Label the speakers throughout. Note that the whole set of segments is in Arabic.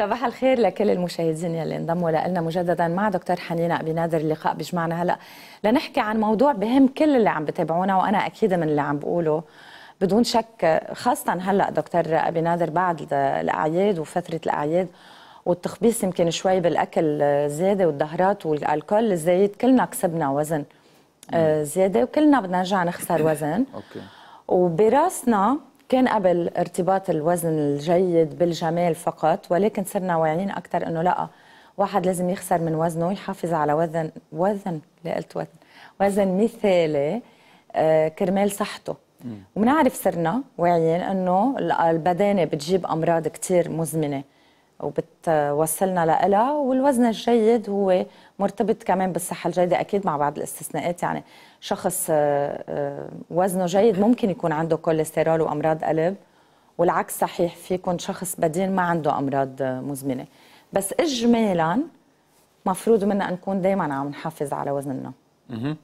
Speaker 1: صباح الخير لكل المشاهدين يلي انضموا لنا مجددا مع دكتور حنينه ابي نادر اللقاء بيجمعنا هلا لنحكي عن موضوع بهم كل اللي عم بتابعونا وانا اكيد من اللي عم بقوله بدون شك خاصه هلا دكتور ابي نادر بعد الاعياد وفتره الاعياد والتخبيص يمكن شوي بالاكل زياده والدهرات والالكول الزايد كلنا كسبنا وزن آه، زياده وكلنا بدنا نرجع نخسر وزن اوكي وبراسنا كان قبل ارتباط الوزن الجيد بالجمال فقط ولكن صرنا واعيين اكثر انه لا واحد لازم يخسر من وزنه ويحافظ على وزن وزن لقلت وزن وزن مثالي آه، كرمال صحته ومنعرف صرنا واعيين انه البدانه بتجيب امراض كثير مزمنه وبتوصلنا لها والوزن الجيد هو مرتبط كمان بالصحه الجيده اكيد مع بعض الاستثناءات يعني شخص آه، آه، وزنه جيد ممكن يكون عنده كوليسترول وامراض قلب والعكس صحيح في يكون شخص بدين ما عنده امراض آه، مزمنه بس اجمالا مفروض منا نكون دائما عم نحافظ على وزننا
Speaker 2: اها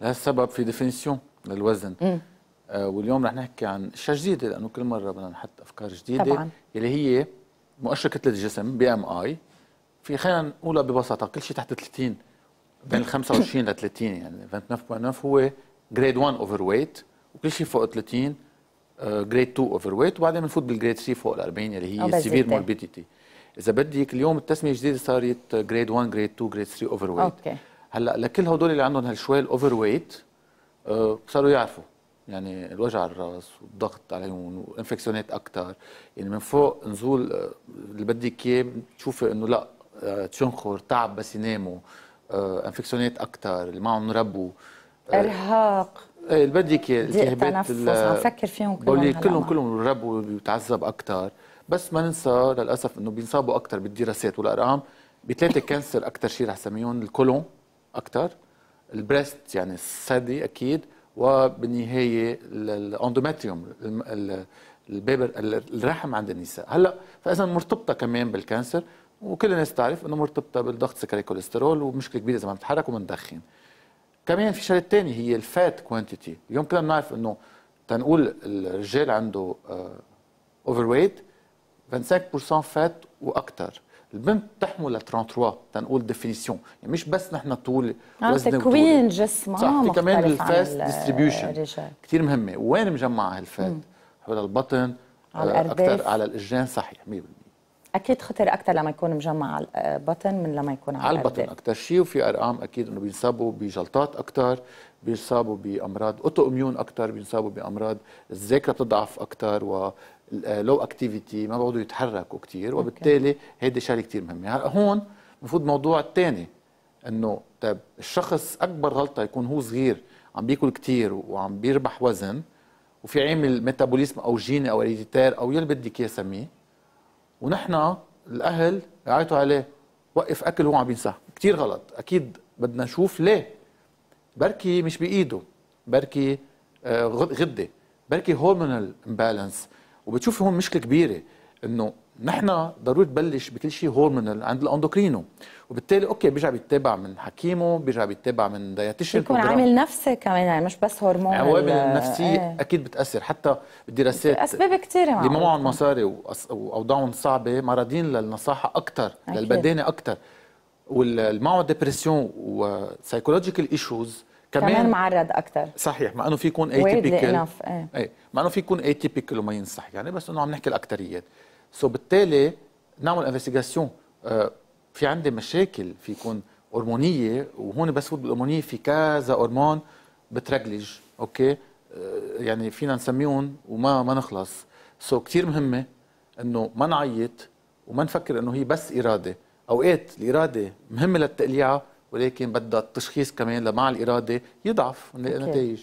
Speaker 2: لهالسبب في ديفينيسيون للوزن آه واليوم رح نحكي عن اشياء جديده لانه كل مره بدنا نحط افكار جديده طبعا. اللي هي مؤشر كتله الجسم بي ام اي في خلينا نقولها ببساطه كل شيء تحت 30 بين 25 ل 30 يعني 29.9 هو جريد 1 اوفر ويت وكل شيء فوق 30 جريد 2 اوفر ويت وبعدين بنفوت بالجريد 3 فوق ال 40 اللي هي سيفير موربيديتي اذا بدك اليوم التسميه الجديده صارت جريد 1 جريد 2 جريد 3 اوفر ويت اوكي هلا لكل هدول اللي عندهم هالشوي الاوفر آه، ويت صاروا يعرفوا يعني الوجع على الراس والضغط عليهم وانفكسيونات اكثر يعني من فوق نزول آه، اللي بدك اياه تشوفي انه لا آه، تشنخر تعب بس يناموا آه، انفكسيونات اكثر اللي معهم ربوا ارهاق ايه اللي بدك اياه التهابات عم فكر فيهم كلهم كلهم كلهم ربوا بيتعذب اكثر بس ما ننسى للاسف انه بينصابوا اكثر بالدراسات والارقام بثلاثه كانسر اكثر شيء رح نسميهم الكولون اكثر البريست يعني الثدي اكيد وبالنهايه الاندوميتريوم البابر الرحم عند النساء هلا فاذا مرتبطه كمان بالكانسر وكل الناس تعرف انه مرتبطه بالضغط سكري كوليسترول ومشكله كبيره اذا ما بنتحرك ومندخن كمان في شغله ثانيه هي الفات كوانتيتي اليوم كلنا بنعرف انه تنقول الرجال عنده اوفر ويت 25% فات واكثر البنت تحمل 33 تنقول ديفينيسيون يعني مش بس نحن طول آه، وزن تكوين
Speaker 1: جسمها آه، صح في كمان الفاس ديستريبيوشن
Speaker 2: كثير مهمه وين مجمعه هالفات حول البطن على آه، اكثر على الإجان صحيح 100%
Speaker 1: اكيد خطر اكثر لما يكون مجمع على البطن من لما يكون على, على البطن اكثر
Speaker 2: شيء وفي ارقام اكيد انه بينصابوا بجلطات اكثر بينصابوا بامراض اوتو اميون اكثر بينصابوا بامراض الذاكره بتضعف اكثر و لو آه، اكتيفيتي ما بيقعدوا يتحركوا كثير وبالتالي هيدي شغله كثير مهمه هلا يعني هون المفروض الموضوع الثاني انه طيب الشخص اكبر غلطه يكون هو صغير عم بياكل كثير وعم بيربح وزن وفي عامل ميتابوليزم او جيني او هيريديتير او يلي بدك اياه سميه ونحن الاهل رعايته عليه وقف اكل هو عم بينسى كثير غلط اكيد بدنا نشوف ليه بركي مش بايده بركي آه، غده بركي هرمونال امبالانس وبتشوف هون مشكله كبيره انه نحن ضروري تبلش بكل شيء هورمونال عند الاندوكرينو وبالتالي اوكي بيرجع بيتابع من حكيمه بيرجع بيتابع من دايتيشن بيكون عامل
Speaker 1: نفسي كمان يعني مش بس هرمون العوامل آه، النفسيه ايه.
Speaker 2: اكيد بتاثر حتى بالدراسات اسباب
Speaker 1: كثيره اللي ما معهم
Speaker 2: مصاري واوضاعهم صعبه معرضين للنصاحه اكثر للبدانه اكثر واللي معهم ديبرسيون وسايكولوجيكال ايشوز كمان, كمان معرض اكثر صحيح مع انه في يكون تيبيكال اي إيه، مع انه في يكون تيبيكال وما ينصح يعني بس انه عم نحكي الاكثريات سو بالتالي نعمل انفستيغاسيون آه في عندي مشاكل في يكون هرمونيه وهون بس فوت بالهرمونيه في كذا هرمون بترجلج اوكي آه يعني فينا نسميهم وما ما نخلص سو كثير مهمه انه ما نعيط وما نفكر انه هي بس اراده اوقات الاراده مهمه للتقليعه ولكن بدها التشخيص كمان لمع الاراده يضعف النتائج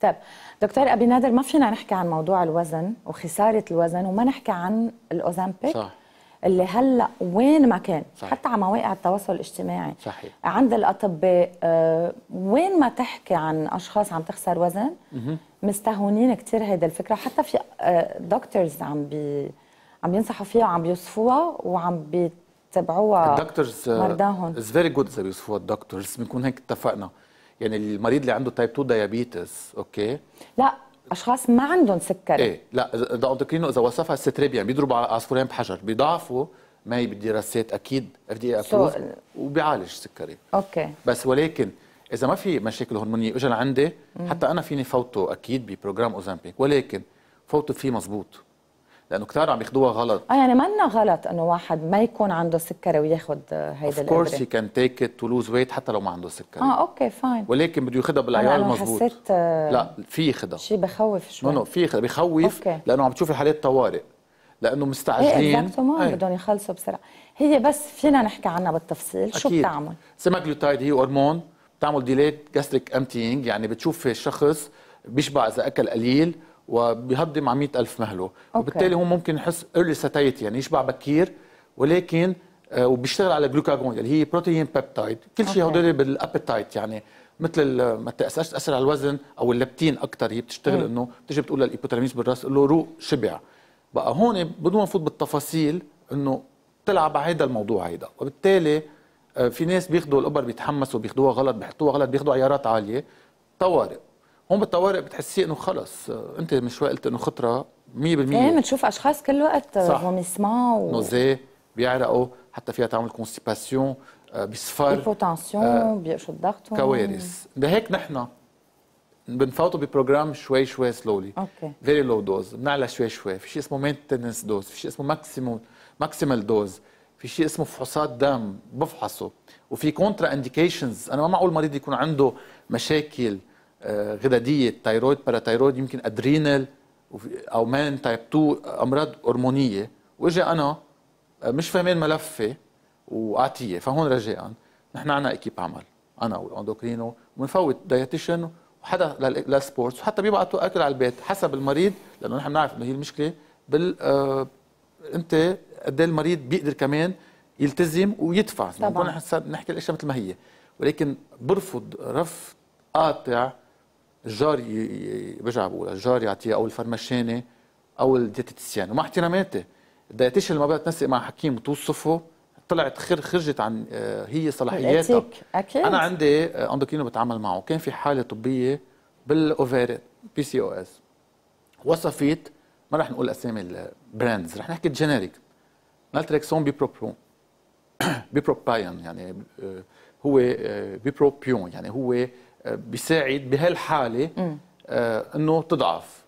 Speaker 1: طيب دكتور ابي نادر ما فينا نحكي عن موضوع الوزن وخساره الوزن وما نحكي عن الاوزامبيك صح اللي هلا وين ما كان صحيح. حتى على مواقع التواصل الاجتماعي صحيح. عند الاطباء آه وين ما تحكي عن اشخاص عم تخسر وزن مستهونين كثير هيدا الفكره حتى في آه دكتورز عم بي عم بينصحوا فيها وعم بيوصفوها وعم بي تبعوها الدكتورز uh, مرضاهم
Speaker 2: از فيري جود اذا بيوصفوها الدكتورز بنكون هيك اتفقنا يعني المريض اللي عنده تايب 2 دايابيتس اوكي
Speaker 1: لا اشخاص ما عندهم سكري ايه
Speaker 2: لا اذا اندوكرينو اذا وصفها الستريبيان بيضربوا على عصفورين بحجر بيضعفوا ما هي بالدراسات اكيد اف دي ابروف so... وبيعالج السكري اوكي بس ولكن اذا ما في مشاكل هرمونيه اجى لعندي حتى انا فيني فوته اكيد ببروجرام اوزامبيك ولكن فوته فيه مزبوط لانه كثار عم ياخذوها غلط اه
Speaker 1: يعني لنا غلط انه واحد ما يكون عنده سكري وياخذ آه، هيدا الابره اوف كورس
Speaker 2: كان تيك تو لوز ويت حتى لو ما عنده سكري اه
Speaker 1: اوكي فاين
Speaker 2: ولكن بده ياخذها بالعيار المضبوط حسيت
Speaker 1: آه، لا
Speaker 2: في ياخذها شيء بخوف شوي نو في ياخذها بخوف أوكي. لانه عم تشوف حالات طوارئ لانه مستعجلين ايه بدهم
Speaker 1: يخلصوا بسرعه هي بس فينا نحكي عنها بالتفصيل أكيد. شو بتعمل
Speaker 2: سيماجلوتايد هي هرمون بتعمل ديليت جاستريك امتينج يعني بتشوف الشخص بيشبع اذا اكل قليل وبيهضم على 100000 مهله أوكي. وبالتالي هو ممكن يحس ايرلي ساتايتي يعني يشبع بكير ولكن آه، وبيشتغل على جلوكاجون اللي يعني هي بروتين بيبتايد كل شيء هدول بالابيتايت يعني مثل ما تاثرش تاثر على الوزن او اللبتين اكثر هي بتشتغل انه بتيجي بتقول للهيبوتالاميس بالراس له روق شبع بقى هون بدون ما نفوت بالتفاصيل انه بتلعب على هذا الموضوع هيدا وبالتالي آه، في ناس بياخذوا الابر بيتحمسوا بياخذوها غلط بيحطوها غلط بياخذوا عيارات عاليه طوارئ هون بالطوارئ بتحسي انه خلص انت من شوي قلت انه خطره 100% ايه بنشوف
Speaker 1: اشخاص كل وقت فوميسمون و... نوزيه
Speaker 2: بيعرقوا حتى فيها تعمل كونستيباسيون آه، بيصفر
Speaker 1: هيبوتنسيون آه الضغط كوارث
Speaker 2: لهيك نحن بنفوتوا ببروجرام شوي شوي سلولي اوكي فيري لو دوز بنعلى شوي شوي في شيء اسمه مينتنس دوز في شيء اسمه ماكسيموم ماكسيمال دوز في شيء اسمه فحوصات دم بفحصه وفي كونترا انديكيشنز انا ما معقول مريض يكون عنده مشاكل آه، غدديه تايرويد باراتايرويد يمكن ادرينال او مان تايب 2 امراض هرمونيه واجي انا آه، مش فاهمين ملفي واعطيه فهون رجاء نحن عنا اكيب عمل انا والاندوكرينو ومنفوت دايتيشن وحدا للسبورتس وحتى بيبعتوا اكل على البيت حسب المريض لانه نحن بنعرف انه هي المشكله بال آه انت قد إيه المريض بيقدر كمان يلتزم ويدفع طبعا نحن نحكي الاشياء مثل ما هي ولكن برفض رفض قاطع الجار برجع بقول الجار يعطيها او الفرمشاني او الديتيتسيان ومع احتراماتي الدايتيشن اللي ما بدها تنسق مع حكيم وتوصفه طلعت خر خرجت عن آه، هي صلاحياتها
Speaker 1: اكيد انا عندي
Speaker 2: آه، اندوكينو بتعامل معه كان في حاله طبيه بالاوفيري بي سي او اس وصفيت ما رح نقول اسامي البراندز رح نحكي جينيريك نالتريكسون بيبروبون بيبروباين يعني آه، هو بيبروبيون يعني هو بيساعد بهالحاله آه، انه تضعف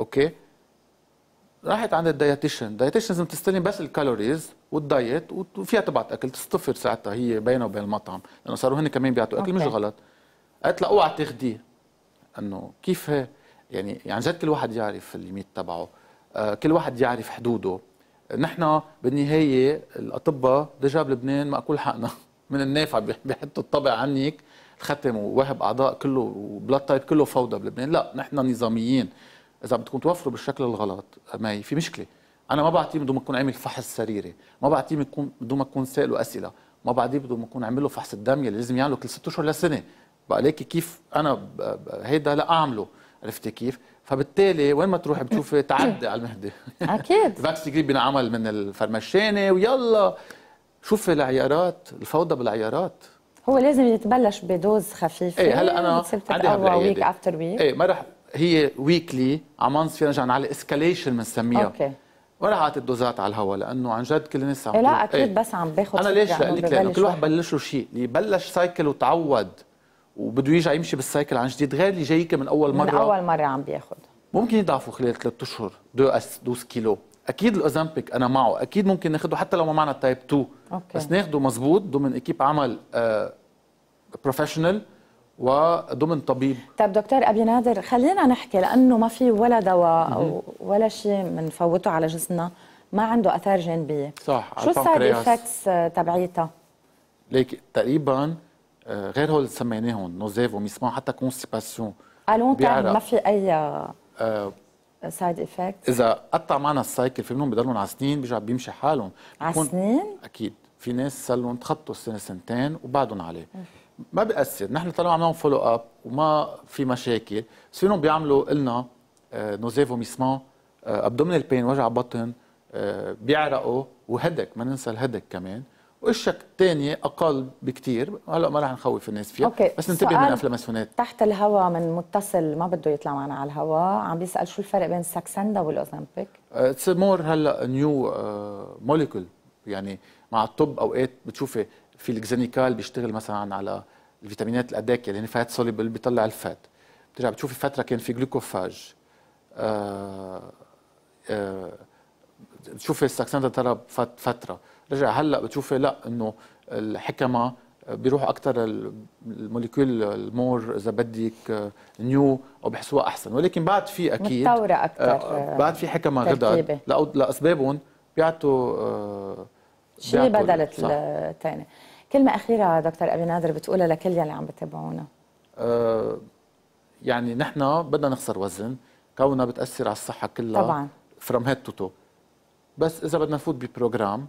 Speaker 2: اوكي راحت عند الدايتيشن الدايتيشن لازم تستلم بس الكالوريز والدايت وفيها تبعت اكل تصطفر ساعتها هي بينها وبين المطعم لانه صاروا هن كمان بيعطوا اكل مش غلط قالت لها اوعى تاخذيه انه كيف هي يعني يعني جد كل واحد يعرف الليميت تبعه آه، كل واحد يعرف حدوده نحن بالنهايه الاطباء دجاب لبنان ماكول حقنا من النافع بيحطوا الطبع عنك ختم ووهب اعضاء كله وبلاد تايب كله فوضى بلبنان لا نحن نظاميين اذا بدكم توفروا بالشكل الغلط ما في مشكله انا ما بعطيه بدون ما اكون عامل فحص سريري ما بعطيه بدون ما اكون سائله اسئله ما بعطيه بدون ما اكون عامل له فحص الدم يلي لازم يعمله كل ست اشهر لسنه بقى ليكي كيف انا هيدا لا اعمله عرفتي كيف؟ فبالتالي وين ما تروحي بتشوفي تعدي على المهدي اكيد فاكس جريب بينعمل من الفرمشاني ويلا شوفي العيارات الفوضى بالعيارات
Speaker 1: هو لازم يتبلش بدوز خفيف ايه هلا انا عندي هالعياده ويك افتر ويك ايه
Speaker 2: ما رح هي ويكلي على فينا نرجع على اسكاليشن بنسميها اوكي ولا اعطي الدوزات على الهواء لانه عن جد كل الناس عم إيه، لا اكيد ايه.
Speaker 1: بس عم باخذ انا ليش لك لانه كل واحد
Speaker 2: بلش له شيء اللي بلش سايكل وتعود وبده يرجع يمشي بالسايكل عن جديد غير اللي جايك من اول مره من اول
Speaker 1: مره عم بياخذ
Speaker 2: ممكن يضعفوا خلال ثلاث اشهر 2 دوز كيلو اكيد الاوزامبيك انا معه اكيد ممكن ناخده حتى لو ما معنا التايب 2 أوكي. بس ناخده مظبوط ضمن اكيب عمل آه بروفيشنال وضمن طبيب
Speaker 1: طيب دكتور ابي نادر خلينا نحكي لانه ما في ولا دواء او ولا شيء بنفوته على جسمنا ما عنده اثار جانبيه
Speaker 2: صح شو السايد افكتس تبعيتها ليك تقريبا آه، غير هول اللي سميناهم نوزيف وميسمون حتى كونستيباسيون
Speaker 1: الون ما في اي آه, آه، سايد افكت
Speaker 2: اذا قطع معنا السايكل في منهم بضلهم على سنين بيرجع بيمشي حالهم على سنين اكيد في ناس صار لهم تخطوا السنه سنتين وبعدهم عليه ما بيأثر نحن طالما عم نعمل فولو اب وما في مشاكل بس فيهم بيعملوا لنا نوزي فوميسمون ابدومينال بين وجع بطن آه، بيعرقوا وهدك ما ننسى الهدك كمان وشك تانية اقل بكثير هلا ما رح نخوف الناس فيها أوكي. بس ننتبه من افلاماسونات
Speaker 1: تحت الهواء من متصل ما بده يطلع معنا على الهواء عم بيسال شو الفرق بين ساكسندا والاوزامبيك
Speaker 2: اتس آه، مور هلا نيو موليكول آه، يعني مع الطب اوقات بتشوفي في الجزانيكال بيشتغل مثلا على الفيتامينات الاداك اللي يعني فات سوليبل بيطلع الفات بترجع بتشوفي فتره كان في جلوكوفاج آه آه بتشوفي الساكسندا ترى فتره رجع هلا بتشوفي لا انه الحكمه بيروح اكثر الموليكول المور اذا بدك نيو او بحسوها احسن ولكن بعد في اكيد متطوره اكثر آه، آه، بعد في حكمه غدا لاسبابهم بيعطوا آه، شيء بدل
Speaker 1: الثاني كلمه اخيره دكتور ابي نادر بتقولها لكل يلي عم بتابعونا
Speaker 2: يعني نحن بدنا نخسر وزن كونها بتاثر على الصحه كلها طبعا فروم هيد تو بس اذا بدنا نفوت ببروجرام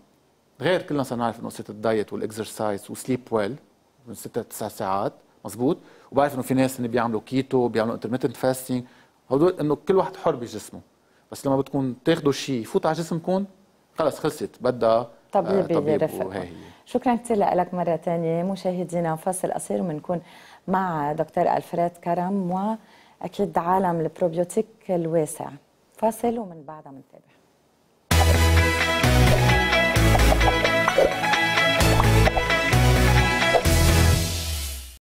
Speaker 2: غير كلنا صرنا نعرف انه قصه الدايت والاكسرسايز وسليب ويل من ست لتسع ساعات مزبوط وبعرف انه في ناس اللي بيعملوا كيتو بيعملوا انترميتنت فاستنج هدول انه كل واحد حر بجسمه بس لما بتكون تاخذوا شيء يفوت على جسمكم خلص خلصت بدها آه، طبيب, طبيب وهي
Speaker 1: شكرا كثير لك مره ثانيه مشاهدينا فاصل قصير ومنكون مع دكتور الفريد كرم واكيد عالم البروبيوتيك الواسع فاصل ومن بعدها بنتابع Bye.